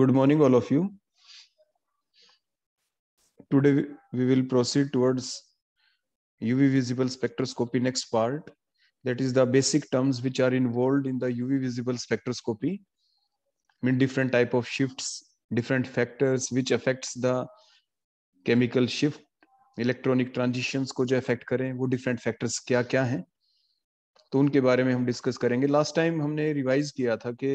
good morning all of you today we will proceed towards uv visible spectroscopy next part that is the basic terms which are involved in the uv visible spectroscopy I mean different type of shifts different factors which affects the chemical shift electronic transitions को जो affect करें वो different factors क्या क्या हैं तो उनके बारे में हम डिस्कस करेंगे लास्ट टाइम हमने रिवाइज किया था कि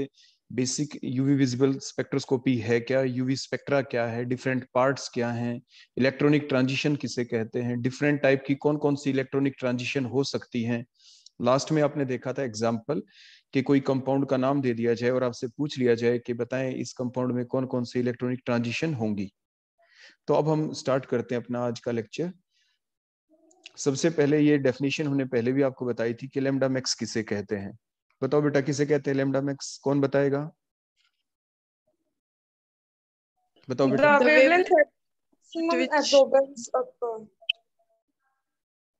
बेसिक यूवी विजिबल स्पेक्ट्रोस्कोपी है क्या यूवी स्पेक्ट्रा क्या है डिफरेंट पार्ट्स क्या हैं इलेक्ट्रॉनिक ट्रांजिशन किसे कहते हैं डिफरेंट टाइप की कौन कौन सी इलेक्ट्रॉनिक ट्रांजिशन हो सकती हैं लास्ट में आपने देखा था एग्जाम्पल कि कोई कंपाउंड का नाम दे दिया जाए और आपसे पूछ लिया जाए कि बताएं इस कंपाउंड में कौन कौन सी इलेक्ट्रॉनिक ट्रांजिशन होंगी तो अब हम स्टार्ट करते हैं अपना आज का लेक्चर सबसे पहले ये डेफिनेशन होने पहले भी आपको बताई थी कि लेमडा मैक्स किसे कहते हैं बताओ बेटा किसे कहते हैं लेमडा मैक्स कौन बताएगा बताओ बेटा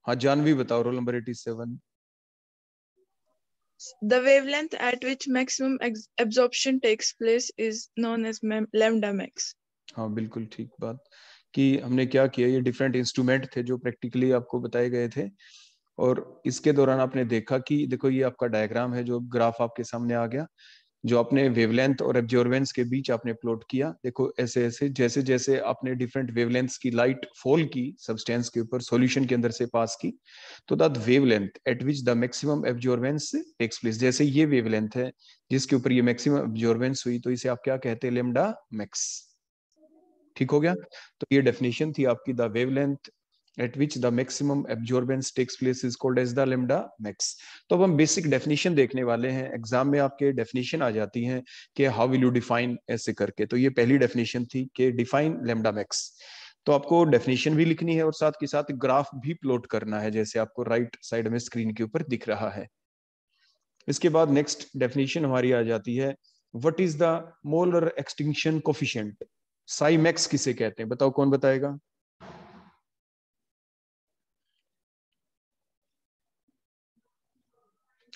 हाँ जानवी बताओ roll number eighty seven The wavelength at which maximum absorption takes place is known as lambda max. हाँ बिल्कुल ठीक बात कि हमने क्या किया ये different instrument थे जो practically आपको बताए गए थे और इसके दौरान आपने देखा कि देखो ये आपका डायग्राम है जो ग्राफ आपके सामने आ गया जो आपने वेवलेंथ और एब्जॉर्बेंस के बीच आपने प्लॉट किया देखो ऐसे ऐसे जैसे जैसे आपने डिफरेंट वेवलेंथ्स की लाइट फॉल की सब्सटेंस के ऊपर सॉल्यूशन के अंदर से पास की तो that wavelength at which the maximum absorbance takes place जैसे ये वेवलेंथ है जिसके ऊपर ये मैक्सिमम एब्जॉर्बेंस हुई तो इसे आप क्या कहते हैं लेमडा मैक्स ठीक हो गया तो ये डेफिनेशन थी आपकी the wavelength at which the maximum absorbance takes place is called as the lambda max तो अब हम बेसिक डेफिनेशन देखने वाले हैं एग्जाम में आपके डेफिनेशन आ जाती हैं कि हाउ विल यू डिफाइन ऐसे करके तो ये पहली डेफिनेशन थी कि डिफाइन लेमडा मैक्स तो आपको डेफिनेशन भी लिखनी है और साथ के साथ ग्राफ भी प्लॉट करना है जैसे आपको राइट right साइड में स्क्रीन के ऊपर दिख रहा है इसके बाद नेक्स्ट डेफिनेशन हमारी आ जाती है what is the molar extinction coefficient psi max किसे कहते हैं बताओ कौन बताएगा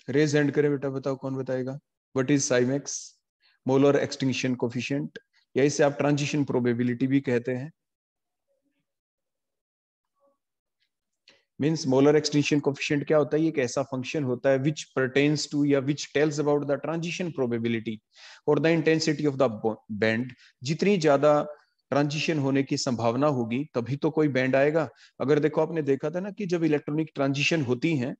रेज हैंड करें बेटा बताओ कौन बताएगा what is psi max molar extinction coefficient या इसे आप ट्रांजिशन प्रोबेबिलिटी भी कहते हैं मीन्स मोलर एक्सटिंक्शन कोफिशियंट क्या होता है एक ऐसा फंक्शन होता है विच परटेन्स टू या which tells about the transition probability और the intensity of the band जितनी ज्यादा ट्रांजिशन होने की संभावना होगी तभी तो कोई बैंड आएगा अगर देखो आपने देखा था ना कि जब इलेक्ट्रॉनिक ट्रांजिशन होती हैं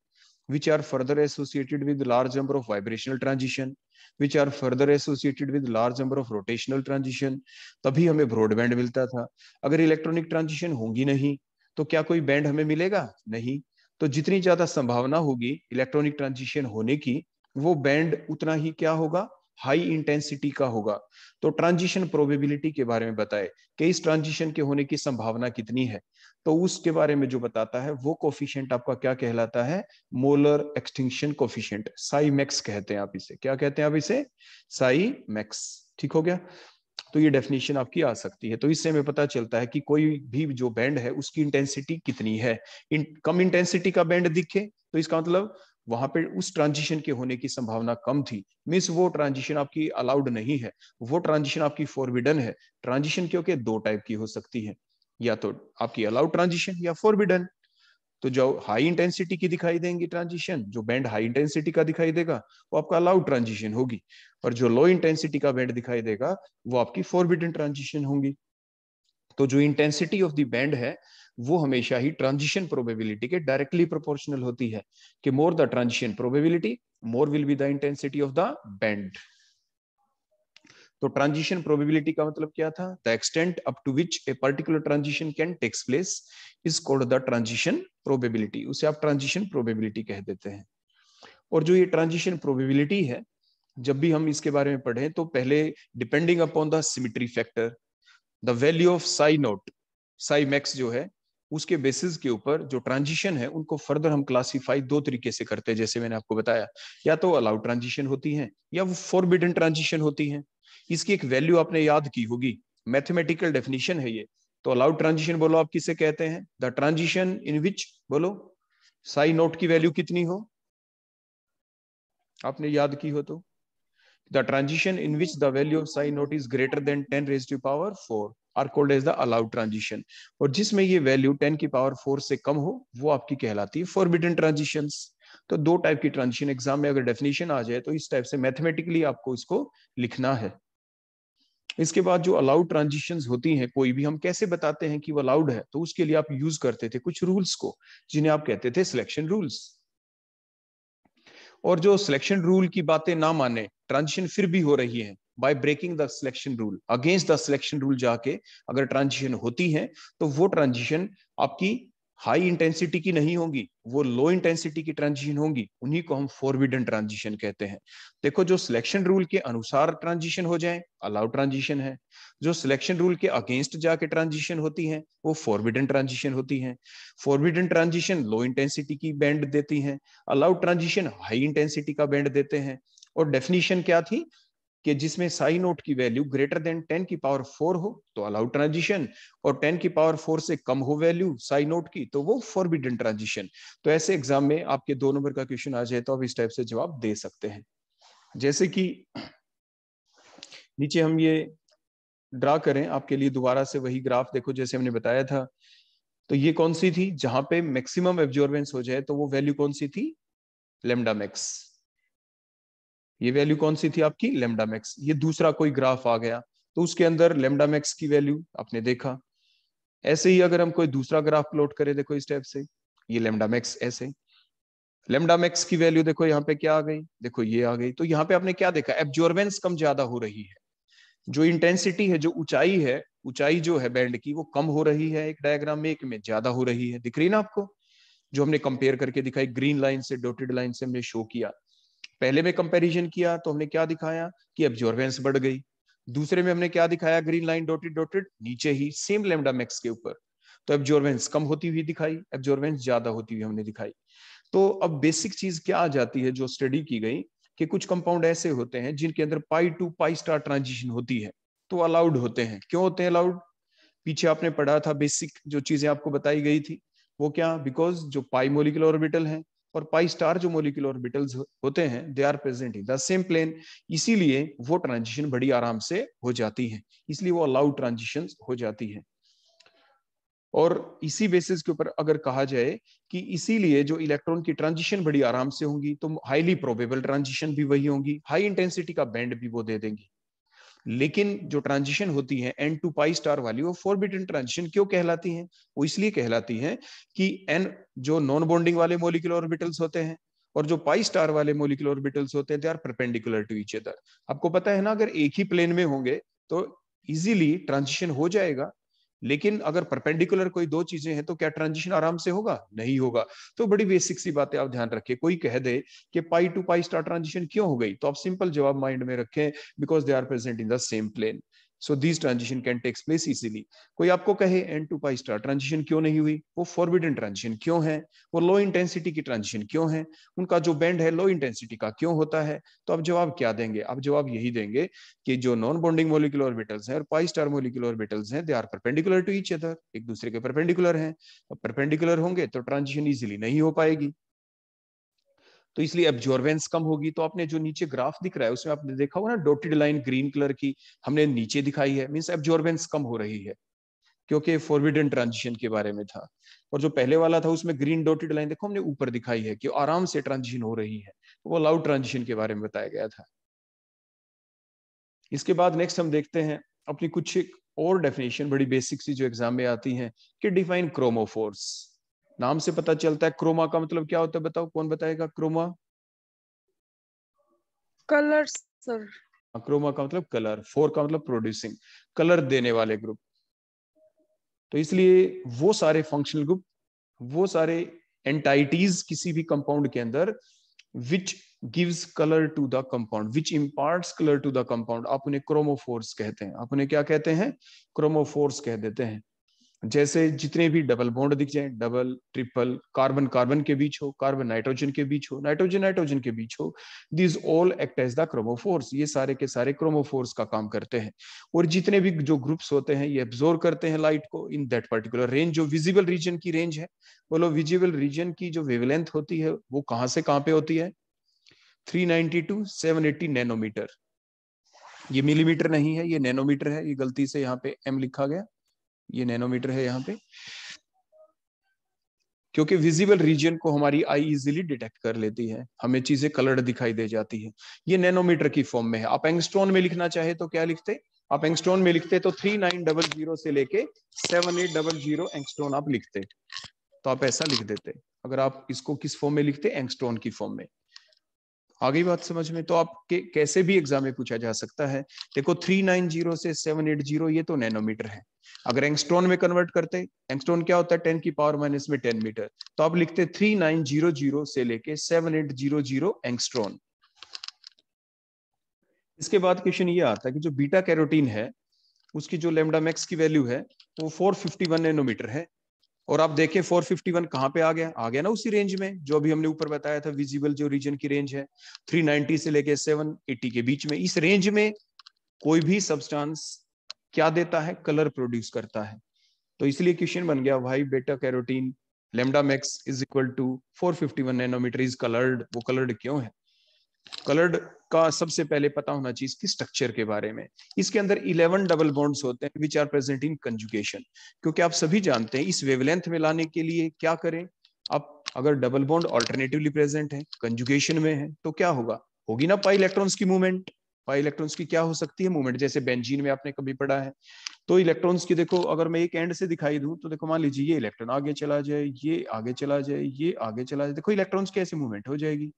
which are further associated with large number of vibrational transition which are further associated with large number of rotational transition तभी हमें ब्रॉडबैंड मिलता था अगर इलेक्ट्रॉनिक ट्रांजिशन होंगी नहीं तो क्या कोई बैंड हमें मिलेगा नहीं तो जितनी ज्यादा संभावना होगी इलेक्ट्रॉनिक ट्रांजिशन होने की वो बैंड उतना ही क्या होगा हाई इंटेंसिटी का होगा तो ट्रांजिशन प्रोबेबिलिटी के बारे में बताए कि इस ट्रांजिशन के होने की संभावना कितनी है तो उसके बारे में जो बताता है वो कोफिशियंट आपका क्या कहलाता है मोलर एक्सटिंक्शन कोफिशियंट साइमैक्स कहते हैं आप इसे क्या कहते हैं आप इसे साई मैक्स ठीक हो गया तो ये डेफिनेशन आपकी आ सकती है तो इससे हमें पता चलता है कि कोई भी जो बैंड है उसकी इंटेंसिटी कितनी है इन, कम इंटेंसिटी का बैंड दिखे तो इसका मतलब वहां पे उस ट्रांजिशन के होने की संभावना कम थी मीन्स वो ट्रांजिशन आपकी अलाउड नहीं है वो ट्रांजिशन आपकी फॉरविडन है ट्रांजिशन क्योंकि दो टाइप की हो सकती है या तो आपकी अलाउड ट्रांजिशन या फोरबिडन तो जो हाई इंटेंसिटी की दिखाई देंगी ट्रांजिशन जो बैंड हाई इंटेंसिटी का दिखाई देगा वो आपका अलाउड ट्रांजिशन होगी और जो लो इंटेंसिटी का बैंड दिखाई देगा वो आपकी फोरबिडन ट्रांजिशन होंगी तो जो इंटेंसिटी ऑफ द बैंड है वो हमेशा ही ट्रांजिशन प्रोबेबिलिटी के डायरेक्टली प्रोपोर्शनल होती है कि more the transition probability more will be the intensity of the band तो ट्रांजिशन प्रोबेबिलिटी का मतलब क्या था the extent up to which a particular transition can takes place is called the transition probability उसे आप ट्रांजिशन प्रोबेबिलिटी कह देते हैं और जो ये ट्रांजिशन प्रोबेबिलिटी है जब भी हम इसके बारे में पढ़ें तो पहले depending upon the symmetry factor the value of psi naught psi max जो है उसके बेसिस के ऊपर जो ट्रांजिशन है उनको फर्दर हम क्लासिफाई दो तरीके से करते हैं जैसे मैंने आपको बताया या तो अलाउड ट्रांजिशन होती है या वो फॉरबिडन ट्रांजिशन होती है इसकी एक वैल्यू आपने याद की होगी मैथमेटिकल डेफिनेशन है ये तो अलाउड ट्रांजिशन बोलो आप किसे कहते हैं द ट्रांजिशन इन विच बोलो साई नोट की वैल्यू कितनी हो आपने याद की हो तो the transition in which the value of psi naught is greater than ten raise to power four are called as the allowed transition और जिसमें ये वैल्यू टेन की पावर फोर से कम हो वो आपकी कहलाती है फॉरबिडन ट्रांजिशन तो दो टाइप की ट्रांजिशन एग्जाम में अगर डेफिनेशन आ जाए तो इस टाइप से मैथमेटिकली आपको इसको लिखना है इसके बाद जो अलाउड ट्रांजिशन होती हैं कोई भी हम कैसे बताते हैं कि वो अलाउड है तो उसके लिए आप यूज करते थे कुछ रूल्स को जिन्हें आप कहते थे सिलेक्शन रूल्स और जो सिलेक्शन रूल की बातें ना माने ट्रांजिशन फिर भी हो रही है by breaking the selection rule against the selection rule जाके अगर ट्रांजिशन होती है तो वो ट्रांजिशन आपकी हाई इंटेंसिटी की नहीं होगी वो लो इंटेंसिटी की ट्रांजिशन होगी उन्हीं को हम फोरविडन ट्रांजिशन कहते हैं देखो जो सिलेक्शन रूल के अनुसार ट्रांजिशन हो जाए अलाउड ट्रांजिशन है जो सिलेक्शन रूल के अगेंस्ट जाके ट्रांजिशन होती है वो फॉरविडन ट्रांजिशन होती है फॉरविडन ट्रांजिशन लो इंटेंसिटी की बैंड देती है अलाउड ट्रांजिशन हाई इंटेंसिटी का बैंड देते हैं और डेफिनेशन क्या थी कि जिसमें साई नोट की वैल्यू ग्रेटर देन 10 की पावर 4 हो तो अलाउड ट्रांजिशन और 10 की पावर 4 से कम हो वैल्यू साई नोट की तो वो फॉरबिडन ट्रांजिशन तो ऐसे एग्जाम में आपके दो नंबर का क्वेश्चन आ जाए तो आप इस टाइप से जवाब दे सकते हैं जैसे कि नीचे हम ये ड्रा करें आपके लिए दोबारा से वही ग्राफ देखो जैसे हमने बताया था तो ये कौन सी थी जहां पे मैक्सिमम एब्जॉर्बेंस हो जाए तो वो वैल्यू कौन सी थी लेमडा मैक्स ये वैल्यू कौन सी थी आपकी लेमडा मैक्स ये दूसरा कोई ग्राफ आ गया तो उसके अंदर लेमडा मैक्स की वैल्यू आपने देखा ऐसे ही अगर हम कोई दूसरा ग्राफ प्लॉट करें देखो इस टाइप से ये लेमडा मैक्स ऐसे लेमडा मैक्स की वैल्यू देखो यहाँ पे क्या आ गई देखो ये आ गई तो यहाँ पे आपने क्या देखा एब्जॉर्बेंस कम ज्यादा हो रही है जो इंटेंसिटी है जो ऊंचाई है ऊंचाई जो है बैंड की वो कम हो रही है एक डायग्राम में एक में ज्यादा हो रही है दिख रही ना आपको जो हमने कंपेयर करके दिखाई ग्रीन लाइन से डोटेड लाइन से हमने शो किया पहले में कंपैरिजन किया तो हमने क्या दिखाया कि एब्जॉर्बेंस बढ़ गई दूसरे में हमने क्या दिखाया ग्रीन लाइन डॉटेड डॉटेड नीचे ही सेम लेमडा मैक्स के ऊपर तो एब्जॉर्बेंस कम होती हुई दिखाई एब्जॉर्बेंस ज्यादा होती हुई हमने दिखाई तो अब बेसिक चीज क्या आ जाती है जो स्टडी की गई कि कुछ कंपाउंड ऐसे होते हैं जिनके अंदर pi to pi star transition होती है तो अलाउड होते हैं क्यों होते हैं अलाउड पीछे आपने पढ़ा था बेसिक जो चीजें आपको बताई गई थी वो क्या बिकॉज जो पाई मोलिकुलर ऑर्बिटल है और पाई स्टार जो मोलिकुलर ऑर्बिटल्स होते हैं they are present in the same plane इसीलिए वो ट्रांजिशन बड़ी आराम से हो जाती है इसलिए वो अलाउड ट्रांजिशन हो जाती है और इसी बेसिस के ऊपर अगर कहा जाए कि इसीलिए जो इलेक्ट्रॉन की ट्रांजिशन बड़ी आराम से होंगी तो हाईली प्रोबेबल ट्रांजिशन भी वही होंगी हाई इंटेंसिटी का बैंड भी वो दे देंगी लेकिन जो ट्रांजिशन होती है एन टू पाई स्टार वाली वो बिटन ट्रांजिशन क्यों कहलाती है वो इसलिए कहलाती है कि एन जो नॉन बॉन्डिंग वाले मोलिकुलर ऑर्बिटल्स होते हैं और जो पाई स्टार वाले मोलिकुलर ऑर्बिटल्स होते हैं they are perpendicular to each other आपको पता है ना अगर एक ही प्लेन में होंगे तो इजीली ट्रांजिशन हो जाएगा लेकिन अगर परपेंडिकुलर कोई दो चीजें हैं तो क्या ट्रांजिशन आराम से होगा नहीं होगा तो बड़ी बेसिक सी बातें आप ध्यान रखें कोई कह दे कि pi to pi star transition क्यों हो गई तो आप सिंपल जवाब माइंड में रखें because they are present in the same plane so this transition can takes place easily कोई आपको कहे n to pi star transition क्यों नहीं हुई वो फॉरबिडन ट्रांजिशन क्यों है वो लो इंटेंसिटी की ट्रांजिशन क्यों है उनका जो बैंड है लो इंटेंसिटी का क्यों होता है तो आप जवाब क्या देंगे आप जवाब यही देंगे कि जो नॉन बॉन्डिंग मोलिकुलर ऑर्बिटल्स हैं और पाई स्टार मोलिकुलर ऑर्बिटल्स हैं they are perpendicular to each other एक दूसरे के परपेंडिकुलर हैं परपेंडिकुलर होंगे तो ट्रांजिशन इजिली नहीं हो पाएगी तो इसलिए एब्जॉर्बेंस कम होगी तो आपने जो नीचे ग्राफ दिख रहा है उसमें आपने देखा होगा ना डॉटेड लाइन ग्रीन कलर की हमने नीचे दिखाई है मीन्स एब्जॉर्बेंस कम हो रही है क्योंकि फॉरविडन ट्रांजिशन के बारे में था और जो पहले वाला था उसमें ग्रीन डॉटेड लाइन देखो हमने ऊपर दिखाई है कि आराम से ट्रांजिशन हो रही है तो वो लाउड ट्रांजिशन के बारे में बताया गया था इसके बाद नेक्स्ट हम देखते हैं अपनी कुछ एक और डेफिनेशन बड़ी बेसिक सी जो एग्जाम में आती है कि डिफाइन क्रोमोफोर्स नाम से पता चलता है क्रोमा का मतलब क्या होता है बताओ कौन बताएगा क्रोमा कलर सर हाँ, क्रोमा का मतलब कलर फोर का मतलब प्रोड्यूसिंग कलर देने वाले ग्रुप तो इसलिए वो सारे फंक्शनल ग्रुप वो सारे एंटाइटीज किसी भी कंपाउंड के अंदर which gives colour to the compound which impart colour to the compound आप उन्हें क्रोमोफोर्स कहते हैं आप उन्हें क्या कहते हैं क्रोमोफोर्स कह देते हैं जैसे जितने भी डबल बॉन्ड दिख जाए डबल ट्रिपल कार्बन कार्बन के बीच हो कार्बन नाइट्रोजन के बीच हो नाइट्रोजन नाइट्रोजन के बीच हो this all act as the chromophores ये सारे के सारे क्रोमोफोर्स का काम करते हैं और जितने भी जो ग्रुप्स होते हैं ये एब्जोर्व करते हैं लाइट को इन दैट पर्टिकुलर रेंज जो विजिबल रीजन की रेंज है बोलो विजिबल रीजन की जो वेवलेंथ होती है वो कहाँ से कहाँ पे होती है नाइनटी टू 780 नैनोमीटर ये मिलीमीटर नहीं है ये नैनोमीटर है ये गलती से यहाँ पे एम लिखा गया ये नैनोमीटर है यहाँ पे क्योंकि विजिबल रीजन को हमारी आई इजिली डिटेक्ट कर लेती है हमें चीजें कलर्ड दिखाई दे जाती है ये नैनोमीटर की फॉर्म में है आप एंगस्ट्रॉन में लिखना चाहे तो क्या लिखते आप एंगस्ट्रॉन में लिखते तो थ्री नाइन डबल जीरो से लेके seven eight double zero angstrom आप लिखते तो आप ऐसा लिख देते अगर आप इसको किस फॉर्म में लिखते एंगस्ट्रॉन की फॉर्म में आ गई बात समझ में तो आपके कैसे भी एग्जाम में पूछा जा सकता है देखो थ्री नाइन जीरो से सेवन एट जीरो ये तो नैनोमीटर है अगर एंगस्टोन में कन्वर्ट करते एंगस्टोन क्या होता है टेन की पावर माइनस में टेन मीटर तो आप लिखते थ्री नाइन जीरो जीरो से लेके seven eight zero zero angstrom इसके बाद क्वेश्चन ये आता है कि जो बीटा कैरोटीन है उसकी जो लेमडा मैक्स की वैल्यू है वो 451 नैनोमीटर है और आप देखें 451 कहां पे आ गया आ गया ना उसी रेंज में जो अभी हमने ऊपर बताया था विजिबल जो रीजन की रेंज है 390 से लेके 780 के बीच में इस रेंज में कोई भी सब्सटेंस क्या देता है कलर प्रोड्यूस करता है तो इसलिए क्वेश्चन बन गया भाई beta carotene lambda max is equal to one nanometre is coloured वो कलर्ड क्यों है कलर्ड का सबसे पहले पता होना चाहिए इसकी स्ट्रक्चर के बारे में इसके अंदर 11 डबल बॉन्ड्स होते हैं which are present in conjugation क्योंकि आप सभी जानते हैं इस वेवलेंथ में लाने के लिए क्या करें आप अगर डबल बॉन्ड ऑल्टरनेटिवली प्रेजेंट है कंजुकेशन में है तो क्या होगा होगी ना पाई इलेक्ट्रॉन्स की मूवमेंट पाई इलेक्ट्रॉन्स की क्या हो सकती है मूवमेंट जैसे बेंजीन में आपने कभी पढ़ा है तो इलेक्ट्रॉन्स की देखो अगर मैं एक एंड से दिखाई दूं तो देखो मान लीजिए ये इलेक्ट्रॉन आगे चला जाए ये आगे चला जाए ये आगे चला जाए देखो इलेक्ट्रॉन्स की ऐसी मूवमेंट हो जाएगी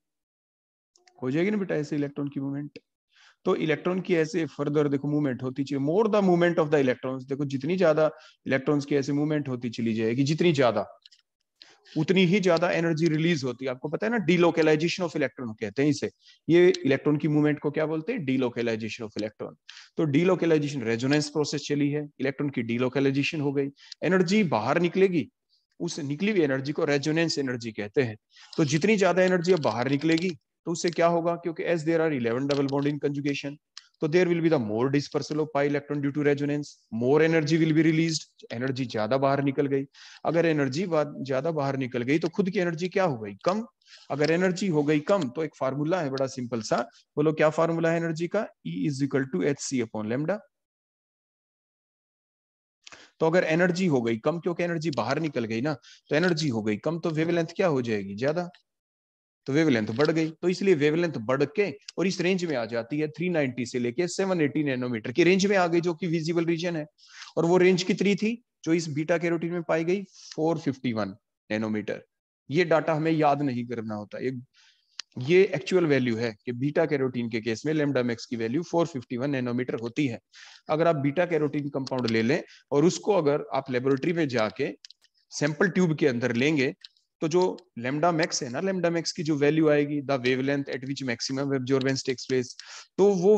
हो जाएगी ना बेटा ऐसे इलेक्ट्रॉन की मूवमेंट तो इलेक्ट्रॉन की ऐसे फर्दर देखो मूवमेंट होती चाहिए more the movement of the electrons देखो जितनी ज्यादा इलेक्ट्रॉन्स की ऐसे मूवमेंट होती चली जाएगी जितनी ज्यादा उतनी ही ज्यादा एनर्जी रिलीज होती है आपको पता है ना डीलोकेलाइजेशन ऑफ इलेक्ट्रॉन कहते हैं इसे ये इलेक्ट्रॉन की मूवमेंट को क्या बोलते हैं डीलोकेलाइजेशन ऑफ इलेक्ट्रॉन तो डीलोकेलाइजेशन रेजोनेंस प्रोसेस चली है इलेक्ट्रॉन की डीलोकेलाइजेशन हो गई एनर्जी बाहर निकलेगी उस निकली हुई एनर्जी को रेजोनेंस एनर्जी कहते हैं तो जितनी ज्यादा एनर्जी अब बाहर निकलेगी तो उससे क्या होगा क्योंकि as there are eleven double bond in conjugation तो there will be the more dispersal of pi electron due to resonance more energy will be release energy ज्यादा बाहर निकल गई अगर एनर्जी ज्यादा बाहर निकल गई तो खुद की एनर्जी क्या हो गई कम अगर एनर्जी हो गई कम तो एक फार्मूला है बड़ा सिंपल सा बोलो क्या फार्मूला है एनर्जी का E is equal to h c upon lambda तो अगर एनर्जी हो गई कम क्योंकि एनर्जी बाहर निकल गई ना तो एनर्जी हो गई कम तो वेवलेंथ क्या हो जाएगी ज्यादा तो वेवलेंथ बढ़ गई तो इसलिए वेवलेंथ बढ़ के और इस रेंज में आ जाती है 390 से लेके 780 नैनोमीटर की रेंज में आ गई जो कि विजिबल रीजन है और वो रेंज कितनी थी जो इस बीटा कैरोटीन में पाई गई 451 नैनोमीटर ये डाटा हमें याद नहीं करना होता ये ये एक्चुअल वैल्यू है कि बीटा कैरोटीन के केस में लेमडा मैक्स की वैल्यू 451 नैनोमीटर होती है अगर आप बीटा कैरोटीन कंपाउंड ले लें और उसको अगर आप लेबोरेटरी में जाके सैंपल ट्यूब के अंदर लेंगे तो जो लेमडा मैक्स है ना लेमडा मैक्स की जो वैल्यू आएगी the wavelength at which maximum absorbance takes place तो वो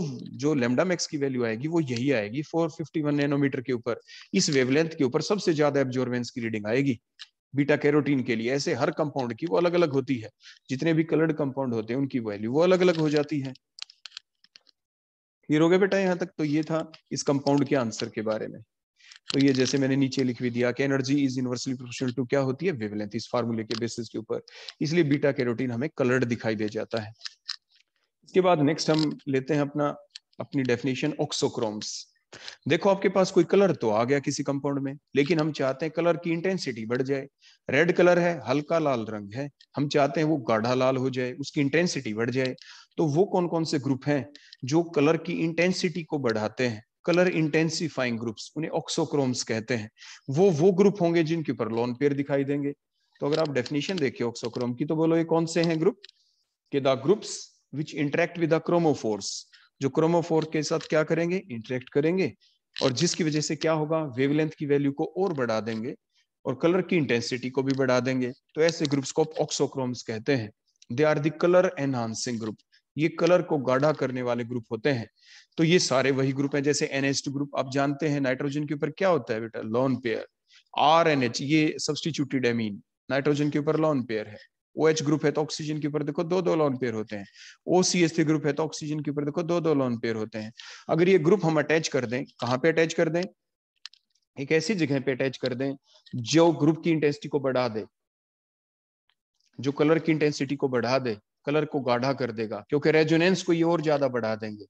जो लेमडा मैक्स की वैल्यू आएगी वो यही आएगी 451 नैनोमीटर के ऊपर इस वेवलेंथ के ऊपर सबसे ज्यादा एब्जॉर्बेंस की रीडिंग आएगी बीटा कैरोटीन के लिए ऐसे हर कंपाउंड की वो अलग अलग होती है जितने भी कलर्ड कंपाउंड होते हैं उनकी वैल्यू वो अलग अलग हो जाती है ये रोगे बेटा यहाँ तक तो ये था इस कंपाउंड के आंसर के बारे में तो ये जैसे मैंने नीचे लिख भी दिया कि energy is universally proportional to क्या होती है वेवलेंथ इस फार्मूले के बेसिस के ऊपर इसलिए बीटा कैरोटीन हमें कलर्ड दिखाई दे जाता है इसके बाद नेक्स्ट हम लेते हैं अपना अपनी डेफिनेशन ऑक्सोक्रोम्स देखो आपके पास कोई कलर तो आ गया किसी कंपाउंड में लेकिन हम चाहते हैं कलर की इंटेंसिटी बढ़ जाए रेड कलर है हल्का लाल रंग है हम चाहते हैं वो गाढ़ा लाल हो जाए उसकी इंटेंसिटी बढ़ जाए तो वो कौन कौन से ग्रुप हैं जो कलर की इंटेंसिटी को बढ़ाते हैं कलर इंटेंसिफाइंग ग्रुप्स उन्हें ऑक्सोक्रोम्स कहते हैं वो वो ग्रुप होंगे जिनके ऊपर लोन पेयर दिखाई देंगे तो अगर आप डेफिनेशन देखिए ऑक्सोक्रोम की तो बोलो ये कौन से हैं ग्रुप के the groups which interact with the chromophores जो क्रोमोफोर के साथ क्या करेंगे इंटरेक्ट करेंगे और जिसकी वजह से क्या होगा वेवलेंथ की वैल्यू को और बढ़ा देंगे और कलर की इंटेंसिटी को भी बढ़ा देंगे तो ऐसे ग्रुप्स को ऑक्सोक्रोम्स कहते हैं they are the colour enhancing group ये कलर को गाढ़ा करने वाले ग्रुप होते हैं तो ये सारे वही ग्रुप हैं जैसे एन ग्रुप आप जानते हैं नाइट्रोजन के ऊपर क्या होता है बेटा lone pair R N H ये सब्सटीट्यूटेड एमीन नाइट्रोजन के ऊपर लॉन पेयर है ओ एच ग्रुप है तो ऑक्सीजन के ऊपर देखो दो दो लॉन पेयर होते हैं ओ सी एस ग्रुप है तो ऑक्सीजन के ऊपर देखो दो दो लॉन पेयर होते हैं अगर ये ग्रुप हम अटैच कर दें कहाँ पे अटैच कर दें एक ऐसी जगह पे अटैच कर दें जो ग्रुप की इंटेंसिटी को बढ़ा दे जो कलर की इंटेंसिटी को बढ़ा दे कलर को गाढ़ा कर देगा क्योंकि रेजोनेंस को ये और ज्यादा बढ़ा देंगे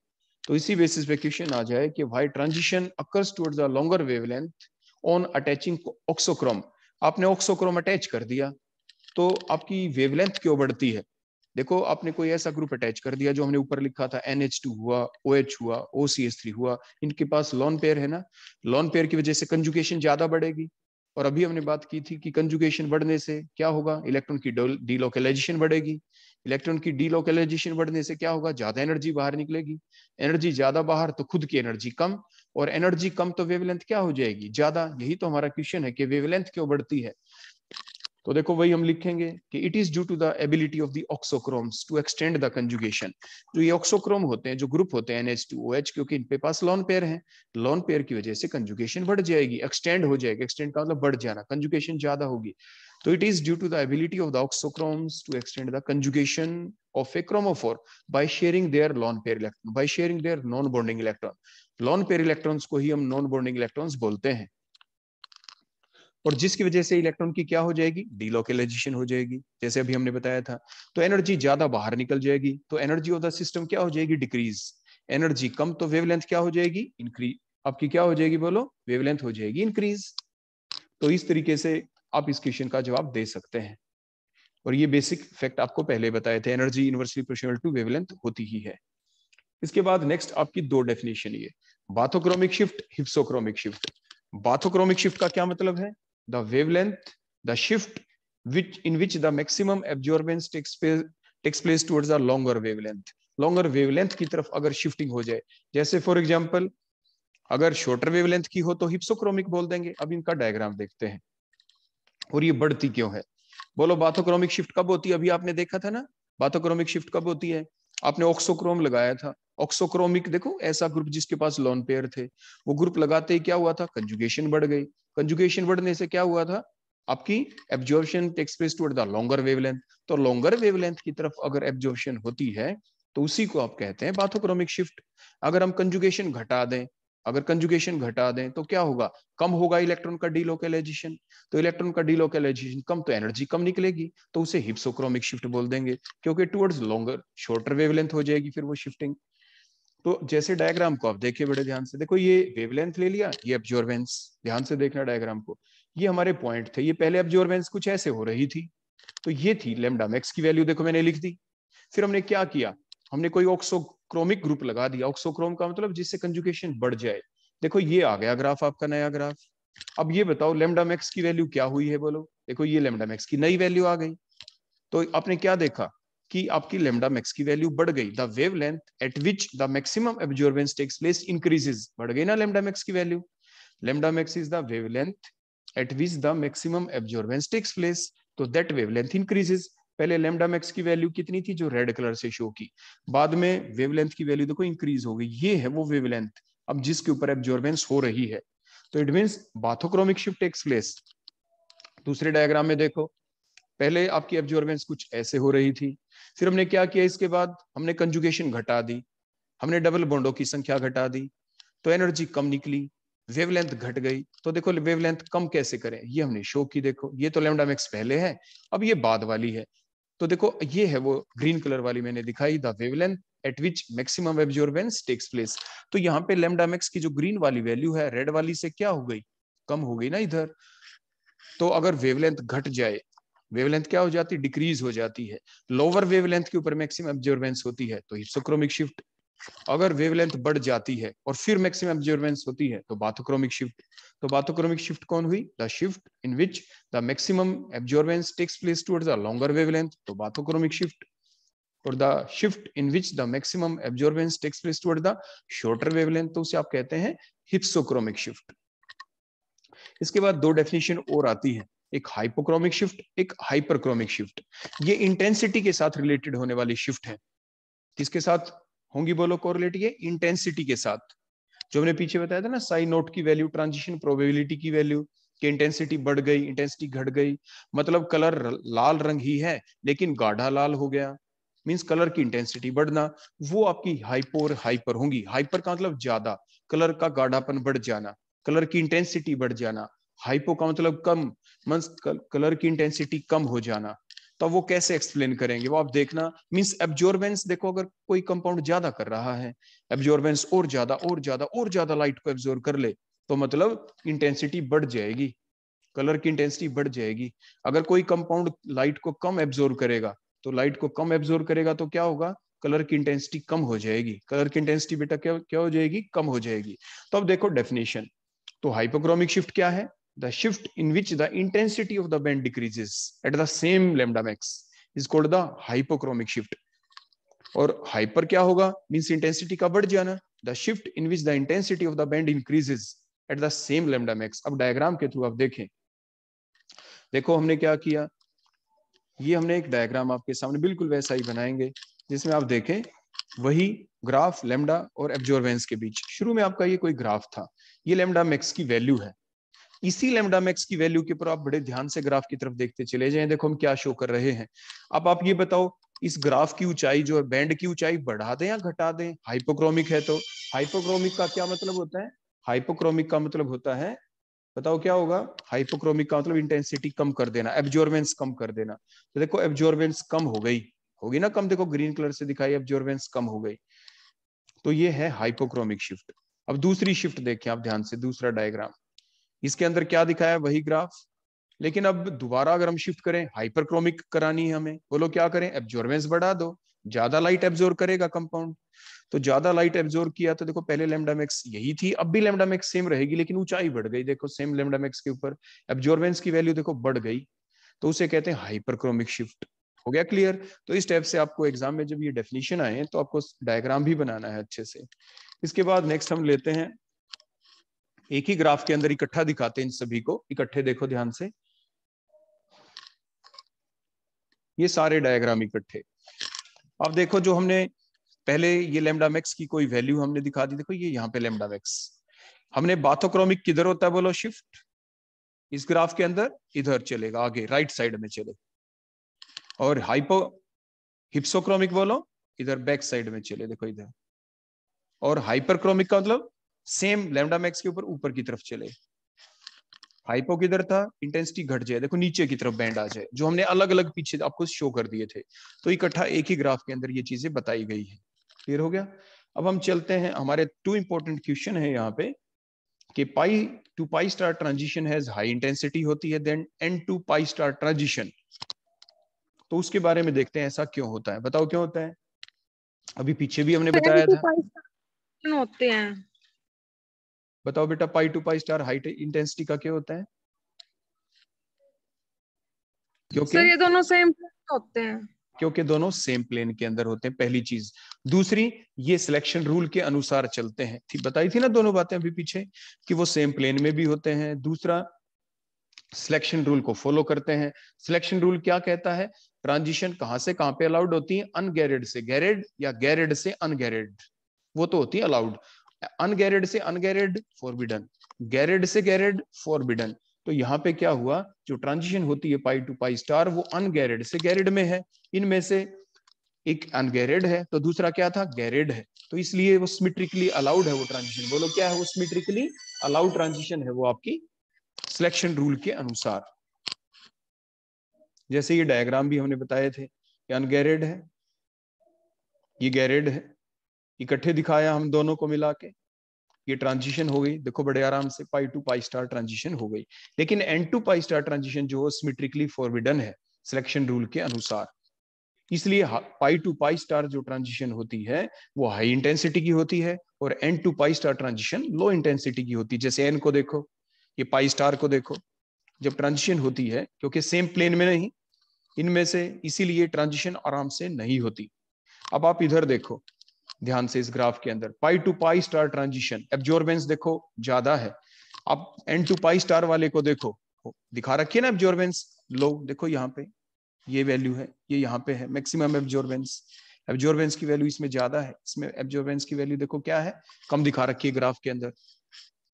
तो इसी बेसिस पे क्वेश्चन आ जाए कि भाई transition occurs towards a longer wavelength on attaching auxochrome आपने ऑक्सोक्रोम अटैच कर दिया तो आपकी वेवलेंथ क्यों बढ़ती है देखो आपने कोई ऐसा ग्रुप अटैच कर दिया जो हमने ऊपर लिखा था NH2 हुआ OH हुआ OCH3 हुआ इनके पास लॉन पेयर है ना लॉन पेयर की वजह से कंजुकेशन ज्यादा बढ़ेगी और अभी हमने बात की थी कि कंजुकेशन बढ़ने से क्या होगा इलेक्ट्रॉन की डीलोकलाइजेशन बढ़ेगी इलेक्ट्रॉन की डीलोकलाइजेशन बढ़ने से क्या होगा ज्यादा एनर्जी बाहर निकलेगी एनर्जी ज्यादा बाहर तो खुद की एनर्जी कम और एनर्जी कम तो वेवलेंथ क्या हो जाएगी ज्यादा यही तो हमारा क्वेश्चन है कि वेवलेंथ क्यों बढ़ती है तो देखो वही हम लिखेंगे कि it is due to the ability of the auxochromes to extend the conjugation जो ये ऑक्सोक्रोम होते हैं जो ग्रुप होते हैं NH2OH क्योंकि इनके पास लॉन पेयर है लॉन पेयर की वजह से कंजुगेशन बढ़ जाएगी एक्सटेंड हो जाएगी एक्सटेंड का मतलब बढ़ जाना कंजुगेशन ज्यादा होगी तो it is due to the ability of the auxochromes to extend the conjugation of a chromophore by sharing their lone pair electron by sharing their non bonding electron lone pair electrons को ही हम non bonding electrons बोलते हैं और जिसकी वजह से electron की क्या हो जाएगी डीलोकलाइजेशन हो जाएगी जैसे अभी हमने बताया था तो एनर्जी ज्यादा बाहर निकल जाएगी तो एनर्जी ऑफ द सिस्टम क्या हो जाएगी डिक्रीज एनर्जी कम तो वेवलेंथ क्या हो जाएगी इंक्रीज आपकी क्या हो जाएगी बोलो वेवलेंथ हो जाएगी इंक्रीज तो इस तरीके से आप इस क्वेश्चन का जवाब दे सकते हैं और ये बेसिक फैक्ट आपको पहले बताए थे energy inversely pressure to wavelength होती ही है इसके बाद नेक्स्ट आपकी दो डेफिनेशन ये bathochromic shift hypsochromic shift bathochromic shift का क्या मतलब है the wavelength the shift which in which the maximum absorbance takes place takes place towards longer wavelength wavelength longer की तरफ अगर शिफ्टिंग हो जाए जैसे फॉर एग्जाम्पल अगर शॉर्टर वेवलेंथ की हो तो हिप्सोक्रोमिक बोल देंगे अब इनका डायग्राम देखते हैं और ये बढ़ती क्यों है बोलो बाथोक्रोमिक शिफ्ट कब होती है अभी आपने देखा था ना बाथोक्रोमिक शिफ्ट कब होती है आपने ऑक्सोक्रोम लगाया था ऑक्सोक्रोमिक देखो ऐसा ग्रुप जिसके पास लॉन पेयर थे वो ग्रुप लगाते ही क्या हुआ था कंजुगेशन बढ़ गई कंजुगेशन बढ़ने से क्या हुआ था आपकी absorption takes place toward the longer wavelength तो लॉन्गर वेवलेंथ की तरफ अगर एब्जॉर्प्शन होती है तो उसी को आप कहते हैं बाथोक्रोमिक शिफ्ट अगर हम कंजुगेशन घटा दें अगर कंजुगेशन घटा दें तो क्या होगा कम होगा इलेक्ट्रॉन का डीलोकलाइजेशन तो इलेक्ट्रॉन का डीलोकलाइजेशन कम तो एनर्जी कम निकलेगी तो उसे हिप्सोक्रोमिक शिफ्ट बोल देंगे क्योंकि टूवर्ड्स लॉन्गर शॉर्टर वेवलेंथ हो जाएगी फिर वो शिफ्टिंग तो जैसे डायग्राम को आप देखिए बड़े ध्यान से देखो ये वेवलेंथ ले लिया ये एब्जॉर्बेंस ध्यान से देखना डायग्राम को ये हमारे पॉइंट थे ये पहले एब्जॉर्बेंस कुछ ऐसे हो रही थी तो ये थी लेमडा मैक्स की वैल्यू देखो मैंने लिख दी फिर हमने क्या किया हमने कोई ऑक्सो क्रोमिक ग्रुप लगा दिया ऑक्सोक्रोम का मतलब जिससे कंजुकेशन बढ़ जाए देखो ये आ गया ग्राफ आपका नया ग्राफ अब ये बताओ लेमडा मैक्स की वैल्यू क्या हुई है बोलो देखो ये लेमडा मैक्स की नई वैल्यू आ गई तो आपने क्या देखा कि आपकी लेमडा मैक्स की वैल्यू बढ़ गई the wavelength at which the maximum absorbance takes place increases बढ़ गई ना लेमडा मैक्स की value lambda max is the wavelength at which the maximum absorbance takes place तो दैट वेव लेंथ इंक्रीजेज पहले lambda max की value कितनी थी जो रेड कलर से शो की बाद में वेवलेंथ की वैल्यू देखो इंक्रीज हो गई ये है वो वेवलेंथ अब जिसके ऊपर एब्जॉर्बेंस हो रही है तो it mean bathochromic shift takes place दूसरे डायग्राम में देखो पहले आपकी एब्जॉर्बेंस कुछ ऐसे हो रही थी फिर हमने क्या किया इसके बाद हमने कंजुगेशन घटा दी हमने डबल बॉन्डो की संख्या घटा दी तो एनर्जी कम निकली वेवलेंथ घट गई तो देखो वेवलेंथ कम कैसे करें ये हमने शो की देखो ये तो लेमडा मैक्स पहले है अब ये बाद वाली है तो देखो ये है वो ग्रीन कलर वाली मैंने दिखाई the wavelength at which maximum absorbance takes place तो यहाँ पे लेमडा मैक्स की जो ग्रीन वाली वैल्यू है रेड वाली से क्या हो गई कम हो गई ना इधर तो अगर वेवलेंथ घट जाए वेवलेंथ क्या हो जाती डिक्रीज हो जाती है लोअर वेवलेंथ के ऊपर मैक्सिमम एब्जॉर्बेंस होती है तो हिप्सोक्रोमिक शिफ्ट अगर वेवलेंथ बढ़ जाती है और फिर मैक्सिमम ऑब्जर्वेंस होती है तो बाथोक्रोमिक शिफ्ट तो बाथोक्रोमिक शिफ्ट कौन हुई the shift in which the maximum absorbance takes place towards the longer wavelength तो बाथोक्रोमिक शिफ्ट और the shift in which the maximum absorbance takes place toward the shorter wavelength तो उसे आप कहते हैं हिप्सोक्रोमिक शिफ्ट इसके बाद दो डेफिनेशन और आती है एक हाइपोक्रोमिक शिफ्ट एक हाइपरक्रोमिक शिफ्ट ये इंटेंसिटी के साथ रिलेटेड होने वाली शिफ्ट है किसके साथ होंगी बोलो कोरिलेट ये इंटेंसिटी के साथ जो हमने पीछे बताया था ना साई नोट की वैल्यू ट्रांजिशन प्रोबेबिलिटी की वैल्यू कि इंटेंसिटी बढ़ गई इंटेंसिटी घट गई मतलब कलर लाल रंग ही है लेकिन गाढ़ा लाल हो गया मीन्स कलर की इंटेंसिटी बढ़ना वो आपकी हाइपोर हाइपर होंगी हाइपर का मतलब ज्यादा कलर का गाढ़ापन बढ़ जाना कलर की इंटेंसिटी बढ़ जाना हाइपो का मतलब कम मीन्स कलर की इंटेंसिटी कम हो जाना तो वो कैसे एक्सप्लेन करेंगे वो आप देखना मींस एब्जॉर्बेंस देखो अगर कोई कंपाउंड ज्यादा कर रहा है एब्जॉर्बेंस और ज्यादा और ज्यादा और ज्यादा लाइट को एब्जॉर्ब कर ले तो मतलब इंटेंसिटी बढ़ जाएगी कलर की इंटेंसिटी बढ़ जाएगी अगर कोई कंपाउंड लाइट को कम एब्जॉर्ब करेगा तो लाइट को कम एब्जॉर्ब करेगा तो क्या होगा कलर की इंटेंसिटी कम हो जाएगी कलर की इंटेंसिटी बेटा क्या क्या हो जाएगी कम हो जाएगी तो अब देखो डेफिनेशन तो हाइपोक्रोमिक शिफ्ट क्या है the shift in which the intensity of the bend decreases at the same lambda max is called the hypochromic shift. और हाइपर क्या होगा मीन्स इंटेंसिटी का बढ़ जाना the shift in which the intensity of the band increases at the same lambda max अब diagram के through आप देखें देखो हमने क्या किया ये हमने एक डायग्राम आपके सामने बिल्कुल वैसा ही बनाएंगे जिसमें आप देखें वही ग्राफ लेमडा और एब्जॉर्वेंस के बीच शुरू में आपका ये कोई ग्राफ था ये लेमडा मैक्स की वैल्यू है इसी लेमडा मैक्स की वैल्यू के ऊपर आप बड़े ध्यान से ग्राफ की तरफ देखते चले जाए देखो हम क्या शो कर रहे हैं अब आप ये बताओ इस ग्राफ की ऊंचाई जो है बैंड की ऊंचाई बढ़ा दें या घटा दें हाइपोक्रोमिक है तो हाइपोक्रोमिक का क्या मतलब होता है हाइपोक्रोमिक का मतलब होता है बताओ क्या होगा हाइपोक्रोमिक का मतलब इंटेंसिटी कम कर देना एब्जॉर्बेंस कम कर देना तो देखो एब्जॉर्बेंस कम हो गई होगी ना कम देखो ग्रीन कलर से दिखाई एब्जोर्बेंस कम हो गई तो ये है हाइपोक्रोमिक शिफ्ट अब दूसरी शिफ्ट देखें आप ध्यान से दूसरा डायग्राम इसके अंदर क्या दिखाया वही ग्राफ लेकिन अब दोबारा अगर हम शिफ्ट करें हाइपरक्रोमिक करानी है हमें बोलो क्या करें एब्जॉर्बेंस बढ़ा दो ज्यादा लाइट एब्जोर्व करेगा कंपाउंड तो ज्यादा लाइट एब्जोर्व किया तो देखो पहले लेमडा मैक्स यही थी अब भी लेमडा मैक्स सेम रहेगी लेकिन ऊंचाई बढ़ गई देखो सेम लेमडा मैक्स के ऊपर एब्जॉर्बेंस की वैल्यू देखो बढ़ गई तो उसे कहते हैं हाइपरक्रोमिक शिफ्ट हो गया क्लियर तो इस टाइप से आपको एग्जाम में जब ये डेफिनेशन आए तो आपको डायग्राम भी बनाना है अच्छे से इसके बाद नेक्स्ट हम लेते हैं एक ही ग्राफ के अंदर इकट्ठा दिखाते हैं इन सभी को इकट्ठे देखो ध्यान से ये सारे डायग्राम इकट्ठे अब देखो जो हमने पहले ये लेमडा मैक्स की कोई वैल्यू हमने दिखा दी देखो ये यहाँ पे लेमडा मैक्स हमने बाथोक्रोमिक किधर होता है बोलो शिफ्ट इस ग्राफ के अंदर इधर चलेगा आगे राइट साइड में चलेगा और हाइपो हिप्सोक्रोमिक बोलो इधर बैक साइड में चले देखो इधर और हाइपरक्रोमिक का मतलब सेम लेमडा मैक्स के ऊपर ऊपर की तरफ चले हाइपो किधर था इंटेंसिटी घट जाए देखो नीचे की तरफ बैंड आ जाए जो हमने अलग अलग पीछे आपको शो कर दिए थे तो इकट्ठा एक ही ग्राफ के अंदर ये चीजें बताई गई है क्लियर हो गया अब हम चलते हैं हमारे टू इंपॉर्टेंट क्वेश्चन है यहाँ पे कि pi to pi star transition has high intensity होती है than n to pi star transition तो उसके बारे में देखते हैं ऐसा क्यों होता है बताओ क्यों होता है अभी पीछे भी हमने बताया था होते हैं बताओ बेटा pi to pi star height intensity का क्या होता है क्योंकि सर ये दोनों सेम होते हैं क्योंकि दोनों सेम प्लेन के अंदर होते हैं पहली चीज दूसरी ये सिलेक्शन रूल के अनुसार चलते हैं थी, बताई थी ना दोनों बातें अभी पीछे कि वो सेम प्लेन में भी होते हैं दूसरा सिलेक्शन रूल को फॉलो करते हैं सिलेक्शन रूल क्या कहता है ट्रांजिशन कहां से कहां पे अलाउड होती है अनगैरेड से गैरेड या गैरेड से अनगैरेड वो तो होती है अलाउड अनगेरेड से अनगैरेड फॉरबिडन गैरेड से गैरेड फॉरबिडन तो यहाँ पे क्या हुआ जो ट्रांजिशन होती है पाई टू पाई स्टार वो अनगेरेड से गैरेड में है इनमें से एक अनगेरेड है तो दूसरा क्या था गैरेड है तो इसलिए वो सिमेट्रिकली अलाउड है वो ट्रांजिशन बोलो क्या है वो सिमेट्रिकली अलाउड ट्रांजिशन है वो आपकी सिलेक्शन रूल के अनुसार जैसे ये डायग्राम भी हमने बताए थे कि अनगेरेड है ये गैरेड है इकट्ठे दिखाया हम दोनों को मिला के ये ट्रांजिशन हो गई देखो बड़े आराम से pi to pi star transition हो गई लेकिन n to pi star transition जो सिमेट्रिकली फॉरविडन है सिलेक्शन रूल के अनुसार इसलिए पाई टू पाई स्टार जो ट्रांजिशन होती है वो हाई इंटेंसिटी की होती है और n to pi star transition low intensity की होती है जैसे एन को देखो ये पाई स्टार को देखो जब ट्रांजिशन होती है क्योंकि सेम प्लेन में नहीं इनमें से इसीलिए ट्रांजिशन आराम से नहीं होती अब आप इधर देखो ध्यान से इस ग्राफ के अंदर pi to pi star transition absorbance देखो ज्यादा है अब एन टू पाई स्टार वाले को देखो दिखा रखिए ना एब्जॉर्बेंस लो देखो यहाँ पे ये वैल्यू है ये यहाँ पे है मैक्सिमम एब्जॉर्बेंस एब्जॉर्बेंस की वैल्यू इसमें ज्यादा है इसमें एब्जॉर्बेंस की वैल्यू देखो क्या है कम दिखा रखी है ग्राफ के अंदर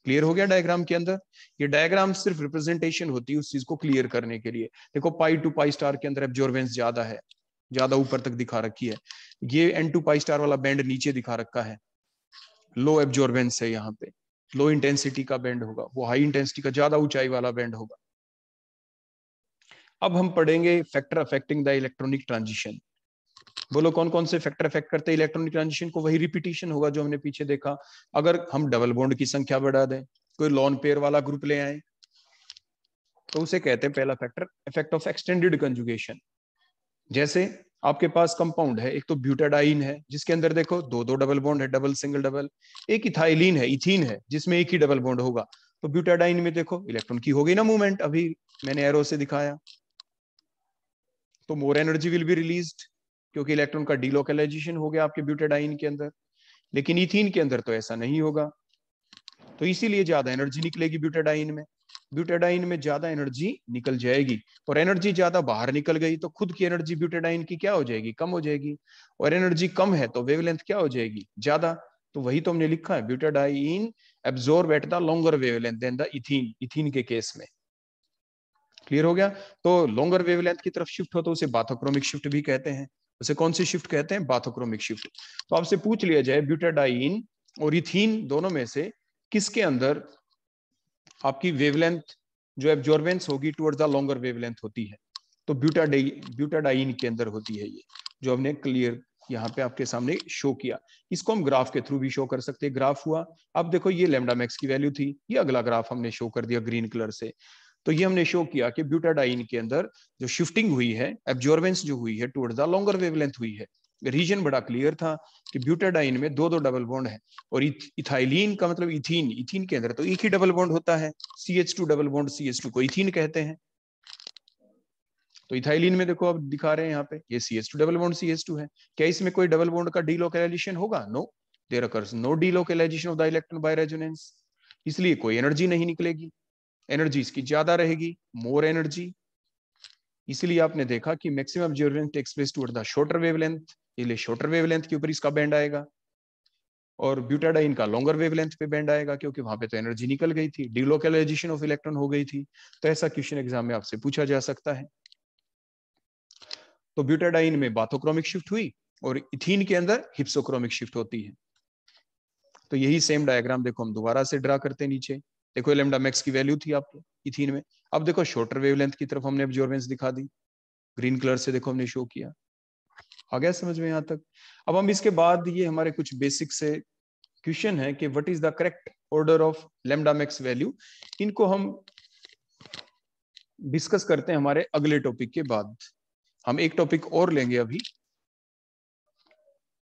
क्लियर हो गया डायग्राम के अंदर ये डायग्राम सिर्फ रिप्रेजेंटेशन होती है उस चीज को क्लियर करने के लिए देखो पाई टू पाई स्टार के अंदर एब्जॉर्बेंस ज्यादा है ज्यादा ऊपर तक दिखा रखी है ये एन टू पाई स्टार वाला बैंड नीचे दिखा रखा है लो एब्जॉर्बेंस है यहाँ पे लो इंटेंसिटी का बैंड होगा वो हाई इंटेंसिटी का ज्यादा ऊंचाई वाला बैंड होगा अब हम पढ़ेंगे factor affecting the electronic transition बोलो कौन कौन से फैक्टर अफेक्ट करते हैं इलेक्ट्रॉनिक ट्रांजिशन को वही रिपीटेशन होगा जो हमने पीछे देखा अगर हम डबल बॉन्ड की संख्या बढ़ा दें कोई लॉन पेयर वाला ग्रुप ले आए तो उसे कहते हैं पहला factor effect of extended conjugation जैसे आपके पास कंपाउंड है एक तो ब्यूटाडाइन है जिसके अंदर देखो दो दो डबल बॉन्ड है डबल सिंगल डबल एक इथाइलिन है इथिन है जिसमें एक ही डबल बॉन्ड होगा तो ब्यूटाडाइन में देखो इलेक्ट्रॉन की हो गई ना मूवमेंट अभी मैंने एरो से दिखाया तो more energy will be release क्योंकि इलेक्ट्रॉन का डिलोकलाइजेशन हो गया आपके ब्यूटाडाइन के अंदर लेकिन इथिन के अंदर तो ऐसा नहीं होगा तो इसीलिए ज्यादा एनर्जी निकलेगी ब्यूटाडाइन में ब्यूटेडाइन में ज्यादा एनर्जी निकल जाएगी और एनर्जी ज्यादा बाहर निकल गई तो खुद की एनर्जी ब्यूटेडाइन की क्या हो जाएगी कम हो जाएगी और एनर्जी कम है तो वेवलेंथ क्या हो जाएगी ज्यादा तो वही तो हमने लिखा है butadiene absorb at the longer wavelength than the ethene ethene के केस में क्लियर हो गया तो लॉन्गर वेवलेंथ की तरफ शिफ्ट हो तो उसे बाथोक्रोमिक शिफ्ट भी कहते हैं उसे कौन सी शिफ्ट कहते हैं बाथोक्रोमिक शिफ्ट तो आपसे पूछ लिया जाए ब्यूटेडाइन और इथीन दोनों में से किसके अंदर आपकी वेवलेंथ जो एब्जॉर्बेंस होगी टुवर्ड्स द लॉन्गर वेवलेंथ होती है तो ब्यूटाडाइन ब्यूटाडाइन के अंदर होती है ये जो हमने क्लियर यहाँ पे आपके सामने शो किया इसको हम ग्राफ के थ्रू भी शो कर सकते हैं ग्राफ हुआ अब देखो ये लेमडा मैक्स की वैल्यू थी ये अगला ग्राफ हमने शो कर दिया ग्रीन कलर से तो ये हमने शो किया कि ब्यूटाडाइन के अंदर जो शिफ्टिंग हुई है एब्जॉर्बेंस जो हुई है टुवर्ड्स द लॉन्गर वेवलेंथ हुई है रीजन बड़ा क्लियर था कि ब्यूटाडाइन में दो दो डबल बॉन्ड है और इथाइलिन का मतलब इथीन इथीन के अंदर तो एक ही डबल बॉन्ड होता है C H two double bond C H two को इथीन कहते हैं तो इथाइलिन में देखो आप दिखा रहे हैं यहाँ पे ये C H two double bond C H two है क्या इसमें कोई डबल बॉन्ड का डीलोकलाइजेशन होगा no there occurs no delocalization of the electron by resonance इसलिए कोई एनर्जी नहीं निकलेगी एनर्जी इसकी ज्यादा रहेगी मोर एनर्जी इसलिए आपने देखा कि maximum absorbance takes place toward the shorter wavelength इसलिए शॉर्टर वेवलेंथ के ऊपर इसका बैंड आएगा और ब्यूटाडाइन का लॉन्गर वेवलेंथ पे बैंड आएगा क्योंकि वहां पे तो एनर्जी निकल गई थी डिलोकलाइजेशन ऑफ इलेक्ट्रॉन हो गई थी तो ऐसा क्वेश्चन एग्जाम में आपसे पूछा जा सकता है तो ब्यूटाडाइन में बाथोक्रोमिक शिफ्ट हुई और इथिन के अंदर हिप्सोक्रोमिक शिफ्ट होती है तो यही सेम डायग्राम देखो हम दोबारा से ड्रा करते नीचे देखो लेमडा मैक्स की वैल्यू थी आपको इथिन में अब देखो शॉर्टर वेवलेंथ की तरफ हमने एब्जॉर्बेंस दिखा दी ग्रीन कलर से देखो हमने शो किया आ गया समझ में यहां तक अब हम इसके बाद ये हमारे कुछ बेसिक से क्वेश्चन है कि what is the correct order of lambda max value इनको हम डिस्कस करते हैं हमारे अगले टॉपिक के बाद हम एक टॉपिक और लेंगे अभी